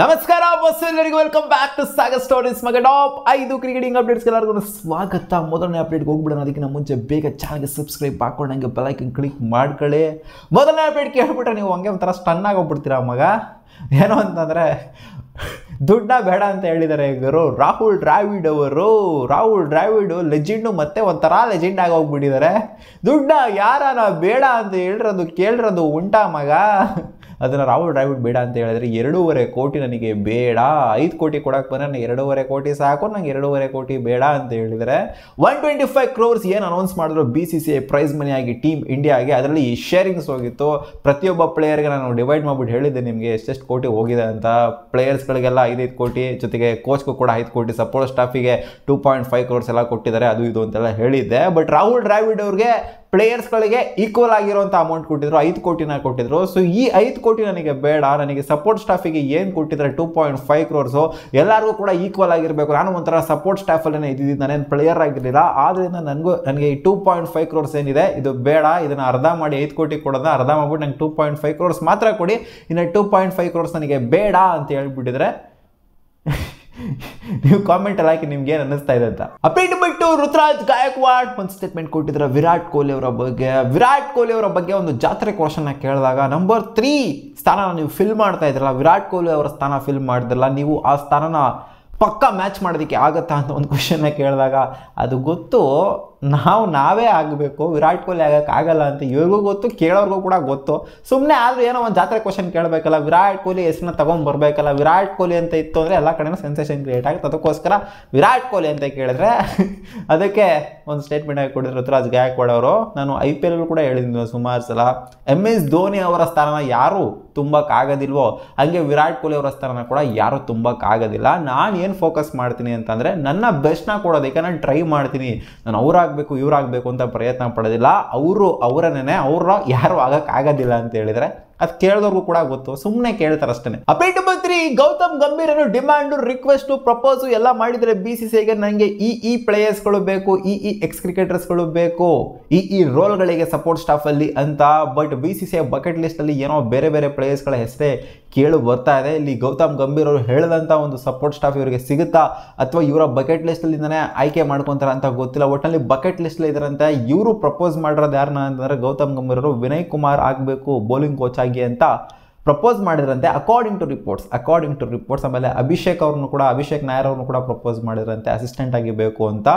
ನಮಸ್ಕಾರ ಎಲ್ಲರಿಗೂ welcome back to Sagar stories ಮಗ ಟಾಪ್ ಐದು ಕ್ರಿಕೆಟಿಂಗ್ ಅಪ್ಡೇಟ್ಸ್ ಎಲ್ಲರಿಗೂ ಸ್ವಾಗತ ಮೊದಲನೇ ಅಪ್ಡೇಟ್ಗೆ ಹೋಗ್ಬಿಡೋಣ ಅದಕ್ಕಿಂತ ಮುಂಚೆ ಬೇಗ ಚಾನಲ್ಗೆ ಸಬ್ಸ್ಕ್ರೈಬ್ ಹಾಕೊಂಡು ಹಂಗೆ ಬೆಲೈಕನ್ ಕ್ಲಿಕ್ ಮಾಡ್ಕೊಳ್ಳಿ ಮೊದಲನೇ ಅಪ್ಡೇಟ್ ಕೇಳ್ಬಿಟ್ರೆ ನೀವು ಹಂಗೆ ಒಂಥರ ಸ್ಟನ್ ಆಗೋಗ್ಬಿಡ್ತೀರಾ ಮಗ ಏನು ಅಂತಂದರೆ ದುಡ್ಡ ಬೇಡ ಅಂತ ಹೇಳಿದ್ದಾರೆ ಇವರು ರಾಹುಲ್ ಡ್ರಾವಿಡ್ ಅವರು ರಾಹುಲ್ ಡ್ರಾವಿಡ್ ಲೆಜೆಂಡು ಮತ್ತೆ ಒಂಥರ ಲೆಜೆಂಡ್ ಆಗಿ ಹೋಗ್ಬಿಟ್ಟಿದ್ದಾರೆ ದುಡ್ಡ ಯಾರನ ಬೇಡ ಅಂತ ಹೇಳಿರೋದು ಕೇಳಿರೋದು ಉಂಟಾ ಮಗ ಅದನ್ನು ರಾಹುಲ್ ಡ್ರಾವಿಡ್ ಬೇಡ ಅಂತ ಹೇಳಿದ್ರೆ ಎರಡೂವರೆ ಕೋಟಿ ನನಗೆ ಬೇಡ ಐದು ಕೋಟಿ ಕೊಡೋಕ್ಕೆ ಬಂದರೆ ನಾನು ಎರಡೂವರೆ ಕೋಟಿ ಸಾಕು ನಂಗೆ ಎರಡೂವರೆ ಕೋಟಿ ಬೇಡ ಅಂತ ಹೇಳಿದರೆ ಒನ್ ಟ್ವೆಂಟಿ ಫೈವ್ ಕ್ರೋರ್ಸ್ ಏನು ಅನೌನ್ಸ್ ಮಾಡಿದ್ರು B C C I prize ಮನಿಯಾಗಿ ಟೀಮ್ ಇಂಡಿಯಾಗೆ ಅದರಲ್ಲಿ ಶೇರಿಂಗ್ಸ್ ಹೋಗಿತ್ತು ಪ್ರತಿಯೊಬ್ಬ ಪ್ಲೇಯರ್ಗೆ ನಾನು ಡಿವೈಡ್ ಮಾಡಿಬಿಟ್ಟು ಹೇಳಿದ್ದೆ ನಿಮಗೆ ಎಷ್ಟೆಷ್ಟು ಕೋಟಿ ಹೋಗಿದೆ ಅಂತ ಪ್ಲೇಯರ್ಸ್ಗಳಿಗೆಲ್ಲ ಐದೈದು ಕೋಟಿ ಜೊತೆಗೆ ಕೋಚ್ಗೂ ಕೂಡ ಐದು ಕೋಟಿ ಸಪೋರ್ಟ್ ಸ್ಟಾಫಿಗೆ ಟೂ ಪಾಯಿಂಟ್ ಫೈವ್ ಕ್ರೋರ್ಸ್ ಎಲ್ಲ ಕೊಟ್ಟಿದ್ದಾರೆ ಅದು ಇದು ಅಂತೆಲ್ಲ ಹೇಳಿದ್ದೆ ಬಟ್ ರಾಹುಲ್ ಡ್ರಾವಿಡ್ ಅವ್ರಿಗೆ ಪ್ಲೇಯರ್ಸ್ಗಳಿಗೆ ಈಕ್ವಲ್ ಆಗಿರುವಂಥ ಅಮೌಂಟ್ ಕೊಟ್ಟಿದ್ರು ಐದು ಕೋಟಿನ ಕೊಟ್ಟಿದ್ರು ಸೊ ಈ ಐದು ಕೋಟಿ ನನಗೆ ಬೇಡ ನನಗೆ ಸಪೋರ್ಟ್ ಸ್ಟಾಫಿಗೆ ಏನು ಕೊಟ್ಟಿದ್ರೆ ಟೂ ಪಾಯಿಂಟ್ ಫೈವ್ ಕ್ರೋರ್ಸು ಎಲ್ಲರಿಗೂ ಕೂಡ ಈಕ್ವಲ್ ಆಗಿರಬೇಕು ನಾನು ಒಂಥರ ಸಪೋರ್ಟ್ ಸ್ಟಾಫಲ್ಲೇ ಇದ್ದಿದ್ದು ನಾನೇನು ಪ್ಲೇಯರ್ ಆಗಿರಲಿಲ್ಲ ಆದ್ದರಿಂದ ನನಗೂ ನನಗೆ ಈ ಟೂ ಪಾಯಿಂಟ್ ಫೈವ್ ಕ್ರೋರ್ಸ್ ಏನಿದೆ ಇದು ಬೇಡ ಇದನ್ನು ಅರ್ಧ ಮಾಡಿ ಐದು ಕೋಟಿ ಕೊಡೋದ ಅರ್ಧ ಮಾಡಿಬಿಟ್ಟು ನಂಗೆ ಟೂ ಪಾಯಿಂಟ್ ಫೈವ್ ಕ್ರೋರ್ಸ್ ಮಾತ್ರ ಕೊಡಿ ಇನ್ನು ಟೂ ಪಾಯಿಂಟ್ ಫೈವ್ ಕ್ರೋರ್ಸ್ ನನಗೆ ಬೇಡ ಅಂತ ಹೇಳ್ಬಿಟ್ಟಿದ್ರೆ ನೀವು ಕಾಮೆಂಟ್ ಅಲ್ಲಿ ಹಾಕಿ ನಿಮ್ಗೆ ಏನು ಅನ್ನಿಸ್ತಾ ಇದೆ ಅಂತ ಅಪೀಟ್ ಬಿಟ್ಟು ಗಾಯಕ್ವಾಡ್ ಒಂದು ಸ್ಟೇಟ್ಮೆಂಟ್ ಕೊಟ್ಟಿದ್ರ ವಿರಾಟ್ ಕೊಹ್ಲಿ ಅವರ ಬಗ್ಗೆ ವಿರಾಟ್ ಕೊಹ್ಲಿ ಅವರ ಬಗ್ಗೆ ಒಂದು ಜಾತ್ರೆ ಕ್ವಶನ್ ಕೇಳಿದಾಗ ನಂಬರ್ ತ್ರೀ ಸ್ಥಾನ ನೀವು ಫಿಲ್ ಮಾಡ್ತಾ ಇದ್ರಲ್ಲ ವಿರಾಟ್ ಕೊಹ್ಲಿ ಅವರ ಸ್ಥಾನ ಫಿಲ್ ಮಾಡಿದ್ರಲ್ಲ ನೀವು ಆ ಸ್ಥಾನನ ಪಕ್ಕಾ ಮ್ಯಾಚ್ ಮಾಡೋದಕ್ಕೆ ಆಗತ್ತಾ ಅಂತ ಒಂದು ಕ್ವಶನ್ನ ಕೇಳಿದಾಗ ಅದು ಗೊತ್ತು ನಾವು ನಾವೇ ಆಗಬೇಕು ವಿರಾಟ್ ಕೊಹ್ಲಿ ಆಗೋಕ್ಕಾಗಲ್ಲ ಅಂತ ಇವ್ರಿಗೂ ಗೊತ್ತು ಕೇಳೋರಿಗೂ ಕೂಡ ಗೊತ್ತು ಸುಮ್ಮನೆ ಆದರೂ ಏನೋ ಒಂದು ಜಾತ್ರೆ ಕ್ವಶನ್ ಕೇಳಬೇಕಲ್ಲ ವಿರಾಟ್ ಕೊಹ್ಲಿ ಹೆಸರನ್ನ ತೊಗೊಂಡ್ಬರ್ಬೇಕಲ್ಲ ವಿರಾಟ್ ಕೊಹ್ಲಿ ಅಂತ ಇತ್ತು ಅಂದರೆ ಎಲ್ಲ ಕಡೆನೂ ಸೆನ್ಸೇಷನ್ ಕ್ರಿಯೇಟ್ ಆಗುತ್ತೆ ಅದಕ್ಕೋಸ್ಕರ ವಿರಾಟ್ ಕೊಹ್ಲಿ ಅಂತ ಕೇಳಿದ್ರೆ ಅದಕ್ಕೆ ಒಂದು ಸ್ಟೇಟ್ಮೆಂಟ್ ಆಗಿ ಕೊಟ್ಟಿದ್ರು ಋತುರಾಜ್ ಗಾಯಕ್ವಾಡ್ ಅವರು ನಾನು ಐ ಪಿ ಎಲ್ ಕೂಡ ಹೇಳಿದ್ದೀನಿ ಸುಮಾರು ಸಲ ಎಮ್ ಎಸ್ ಧೋನಿ ಅವರ ಸ್ಥಾನನ ಯಾರು ತುಂಬಕ್ಕಾಗೋದಿಲ್ವೋ ಹಾಗೆ ವಿರಾಟ್ ಕೊಹ್ಲಿ ಅವರ ಸ್ಥಾನನ ಕೂಡ ಯಾರೂ ತುಂಬಕ್ಕಾಗೋದಿಲ್ಲ ನಾನು ಏನು ಫೋಕಸ್ ಮಾಡ್ತೀನಿ ಅಂತಂದರೆ ನನ್ನ ಬೆಸ್ಟ್ನ ಕೊಡೋದಕ್ಕೆ ನಾನು ಟ್ರೈ ಮಾಡ್ತೀನಿ ನಾನು ಅವರ ಇವರಾಗಬೇಕು ಇವರಾಗಬೇಕು ಅಂತ ಪ್ರಯತ್ನ ಪಡೋದಿಲ್ಲ ಅವರು ಅವರನ್ನೇ ಅವರು ಯಾರೂ ಆಗೋಕ್ಕಾಗೋದಿಲ್ಲ ಅಂತ ಹೇಳಿದರೆ ಅದು ಕೇಳಿದವ್ರಿಗೂ ಕೂಡ ಗೊತ್ತು ಸುಮ್ಮನೆ ಕೇಳ್ತಾರೆ ಅಷ್ಟೇ ಅಪೇಟ್ ಮಂತ್ರಿ ಗೌತಮ್ ಗಂಭೀರನು ಡಿಮ್ಯಾಂಡ್ ರಿಕ್ವೆಸ್ಟ್ ಪ್ರಪೋಸ್ ಎಲ್ಲ ಮಾಡಿದರೆ ಬಿ ಸಿ ಸಿಗೆ ನನಗೆ ಈ ಈ ಪ್ಲೇಯರ್ಸ್ಗಳು ಬೇಕು ಈ ಈ ಎಕ್ಸ್ ಗಳು ಬೇಕು ಈ ಈ ರೋಲ್ಗಳಿಗೆ ಸಪೋರ್ಟ್ ಸ್ಟಾಫ್ ಅಲ್ಲಿ ಅಂತ but B C C bucket list ಅಲ್ಲಿ ಏನೋ ಬೇರೆ ಬೇರೆ ಗಳ ಹೆಸರೇ ಕೇಳು ಬರ್ತಾ ಇದೆ ಇಲ್ಲಿ ಗೌತಮ್ ಗಂಭೀರ್ ಅವರು ಹೇಳಿದಂಥ ಒಂದು ಸಪೋರ್ಟ್ ಸ್ಟಾಫ್ ಇವರಿಗೆ ಸಿಗುತ್ತಾ ಅಥವಾ ಇವರ ಬಕೆಟ್ ಲಿಸ್ಟಲ್ಲಿಂದನೇ ಆಯ್ಕೆ ಮಾಡ್ಕೊತಾರ ಅಂತ ಗೊತ್ತಿಲ್ಲ ಒಟ್ಟಿನಲ್ಲಿ ಬಕೆಟ್ ಲಿಸ್ಟಲ್ಲಿ ಇದರಂತೆ ಇವರು ಪ್ರಪೋಸ್ ಮಾಡಿರೋದು ಯಾರನ್ನ ಅಂತಂದರೆ ಗೌತಮ್ ಗಂಭೀರ್ ಅವರು ವಿನಯ್ ಕುಮಾರ್ ಆಗಬೇಕು ಬೌಲಿಂಗ್ ಕೋಚ್ ಆಗಿ ಆಗಿ ಅಂತ ಪ್ರಪೋಸ್ ಮಾಡಿದ್ರಂತೆ according to reports according to reports ಆಮೇಲೆ ಅಭಿಷೇಕ್ ಅವ್ರನ್ನು ಕೂಡ ಅಭಿಷೇಕ್ ನಾಯರ್ ಅವ್ರನ್ನು ಕೂಡ ಪ್ರಪೋಸ್ ಮಾಡಿದ್ರಂತೆ ಅಸಿಸ್ಟೆಂಟ್ ಆಗಿ ಬೇಕು ಅಂತ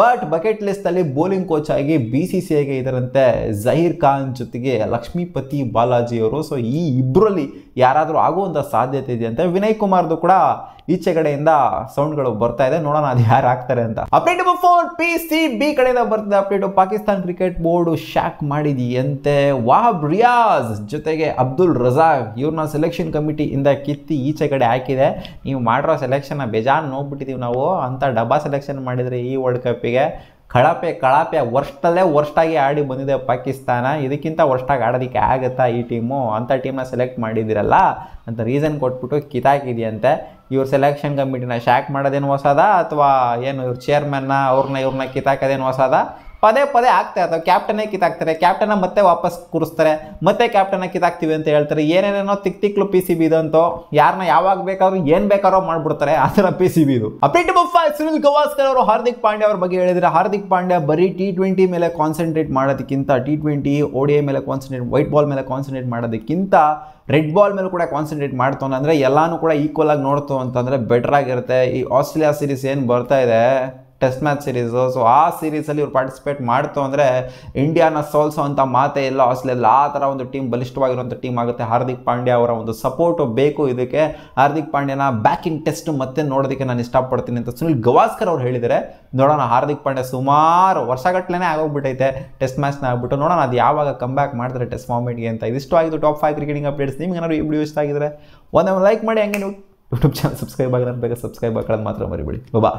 ಬಟ್ ಬಕೆಟ್ ಲಿಸ್ಟಲ್ಲಿ ಬೌಲಿಂಗ್ ಕೋಚ್ ಆಗಿ ಬಿ ಸಿ ಸಿ ಇದರಂತೆ ಜಹೀರ್ ಖಾನ್ ಜೊತೆಗೆ ಲಕ್ಷ್ಮೀಪತಿ ಬಾಲಾಜಿ ಅವರು ಸೊ ಈ ಇಬ್ಬರಲ್ಲಿ ಯಾರಾದರೂ ಆಗುವಂಥ ಸಾಧ್ಯತೆ ಇದೆ ಅಂತ ವಿನಯ್ ಕುಮಾರ್ದು ಕೂಡ ಈಚೆ ಕಡೆಯಿಂದ ಸೌಂಡ್ಗಳು ಬರ್ತಾ ಇದೆ ನೋಡೋಣ ಅದು ಯಾರು ಆಗ್ತಾರೆ ಅಂತ update number four P C B ಕಡೆಯಿಂದ ಬರ್ತಿದೆ update Pakistan cricket board shock ಮಾಡಿದೆಯಂತೆ ವಾಹಬ್ ರಿಯಾಜ್ ಜೊತೆಗೆ ಅಬ್ದುಲ್ ರಜಾಕ್ ಇವ್ರನ್ನ ಸೆಲೆಕ್ಷನ್ ಕಮಿಟಿಯಿಂದ ಕಿತ್ತಿ ಈಚೆ ಕಡೆ ಹಾಕಿದೆ ನೀವು ಮಾಡಿರೋ ಸೆಲೆಕ್ಷನ್ ಬೇಜಾನ್ ನೋಡ್ಬಿಟ್ಟಿದೀವಿ ನಾವು ಅಂತ ಡಬ್ಬಾ ಸೆಲೆಕ್ಷನ್ ಮಾಡಿದರೆ ಈ ವರ್ಲ್ಡ್ ಕಪ್ ಕಪ್ಪಿಗೆ ಕಳಪೆ ಕಳಪೆ ವರ್ಷದಲ್ಲೇ ವರ್ಷಾಗಿ ಆಡಿ ಬಂದಿದೆ ಪಾಕಿಸ್ತಾನ ಇದಕ್ಕಿಂತ ವರ್ಷಾಗಿ ಆಡೋದಕ್ಕೆ ಆಗುತ್ತಾ ಈ ಟೀಮು ಅಂಥ ಟೀಮನ್ನ ಸೆಲೆಕ್ಟ್ ಮಾಡಿದ್ದೀರಲ್ಲ ಅಂತ ರೀಸನ್ ಕೊಟ್ಬಿಟ್ಟು ಕಿತಾಕಿದೆಯಂತೆ ಇವ್ರ ಸೆಲೆಕ್ಷನ್ ಕಮಿಟಿನ ಶಾಕ್ ಮಾಡೋದೇನು ಹೊಸದ ಅಥವಾ ಏನು ಇವ್ರ ಚೇರ್ಮನ್ನ ಅವ್ರನ್ನ ಇವ್ರನ್ನ ಕಿತ್ತಾಕೋದೇನು ಹೊಸದ ಪದೇ ಪದೇ ಆಗ್ತಾ ಇರ್ತವೆ ಕ್ಯಾಪ್ಟನೇ ಕಿತ್ತಾಕ್ತಾರೆ ಕ್ಯಾಪ್ಟನ ಮತ್ತೆ ವಾಪಸ್ ಕೂರಿಸ್ತಾರೆ ಮತ್ತೆ ಕ್ಯಾಪ್ಟನ ಕಿತ್ತಾಕ್ತೀವಿ ಅಂತ ಹೇಳ್ತಾರೆ ಏನೇನೇನೋ ತಿಕ್ ತಿಕ್ಲು ಪಿ ಸಿ ಬಿ ಅಂತೋ ಯಾರನ್ನ ಯಾವಾಗ ಬೇಕಾದ್ರೂ ಏನು ಬೇಕಾದ್ರೂ ಮಾಡ್ಬಿಡ್ತಾರೆ ಆ ಥರ ಪಿ ಸಿ ಬಿ ಇದು ಅಪ್ಡೇಟ್ ಬಫ್ಫಾ ಸುನಿಲ್ ಗವಾಸ್ಕರ್ ಅವರು ಹಾರ್ದಿಕ್ ಪಾಂಡ್ಯ ಅವ್ರ ಬಗ್ಗೆ ಹೇಳಿದ್ರೆ ಹಾರ್ದಿಕ್ ಪಾಂಡ್ಯ ಬರೀ ಟಿ ಟ್ವೆಂಟಿ ಮೇಲೆ ಕಾನ್ಸಂಟ್ರೇಟ್ ಮಾಡೋದಕ್ಕಿಂತ ಟಿ ಟ್ವೆಂಟಿ ಓ ಡಿ ಮೇಲೆ ಕಾನ್ಸಂಟ್ರೇಟ್ ವೈಟ್ ಬಾಲ್ ಮೇಲೆ ಕಾನ್ಸಂಟ್ರೇಟ್ ಮಾಡೋದಕ್ಕಿಂತ ರೆಡ್ ಬಾಲ್ ಮೇಲೆ ಕೂಡ ಕಾನ್ಸಂಟ್ರೇಟ್ ಮಾಡ್ತಾನೆ ಅಂದರೆ ಎಲ್ಲನೂ ಕೂಡ ಈಕ್ವಲ್ ಆಗಿ ನೋಡ್ತು ಅಂತಂದರೆ ಬೆಟರ್ ಆಗಿರುತ್ತೆ ಈ ಆಸ್ಟ್ರೇಲಿಯಾ ಸೀರೀಸ್ ಏನು ಬರ್ತಾ ಇದೆ ಟೆಸ್ಟ್ ಮ್ಯಾಚ್ ಸೀರೀಸು ಸೊ ಆ ಸೀರೀಸಲ್ಲಿ ಇವ್ರು ಪಾರ್ಟಿಸಿಪೇಟ್ ಮಾಡ್ತು ಅಂದರೆ ಇಂಡಿಯಾನ ಸೋಲ್ಸೋ ಅಂಥ ಮಾತೇ ಇಲ್ಲ ಆಸ್ಟ್ರೇಲಿಯಲ್ಲ ಆ ಥರ ಒಂದು ಟೀಮ್ ಬಲಿಷ್ಠವಾಗಿರುವಂಥ ಟೀಮ್ ಆಗುತ್ತೆ ಹಾರ್ದಿಕ್ ಪಾಂಡ್ಯ ಅವರ ಒಂದು ಸಪೋರ್ಟು ಬೇಕು ಇದಕ್ಕೆ ಹಾರ್ದಿಕ್ ಪಾಂಡ್ಯನ ಬ್ಯಾಕಿಂಗ್ ಟೆಸ್ಟ್ ಮತ್ತೆ ನೋಡೋದಕ್ಕೆ ನಾನು ಇಷ್ಟಪಡ್ತೀನಿ ಅಂತ ಸುನಿಲ್ ಗವಾಸ್ಕರ್ ಅವ್ರು ಹೇಳಿದರೆ ನೋಡೋಣ ಹಾರ್ದಿಕ್ ಪಾಂಡ್ಯ ಸುಮಾರು ವರ್ಷಗಟ್ಟಲೆ ಆಗೋಗ್ಬಿಟ್ಟೈತೆ ಟೆಸ್ಟ್ ಮ್ಯಾಚ್ನ ಆಗ್ಬಿಟ್ಟು ನೋಡೋಣ ಅದು ಯಾವಾಗ ಕಮ್ ಬ್ಯಾಕ್ ಮಾಡ್ತಾರೆ ಟೆಸ್ಟ್ ಫಾರ್ಮೆಟ್ಗೆ ಅಂತ ಇದಿಷ್ಟು ಆಗಿದ್ದು ಟಾಪ್ ಫೈವ್ ಕ್ರಿಕೆಟಿಂಗ್ ಅಪ್ಡೇಟ್ಸ್ ನಿಮ್ಗೆ ಏನಾದ್ರು ಈ ವಿಡಿಯೋ ಇಷ್ಟ ಆಗಿದ್ರೆ ಒಂದು ಲೈಕ್ ಮಾಡಿ ಹಂಗೆ ನೀವು ಯೂಟ್ಯೂಬ್ ಚಾನಲ್ ಸಬ್ಸ್ಕ್ರೈಬ್ ಆಗಿರೋದು ಬೇಗ ಸಬ್ಸ್ಕ್ರೈಬ್ ಹಾಕೋದು ಮಾತ್ರ ಮರಿಬಿಡಿ ಬಾ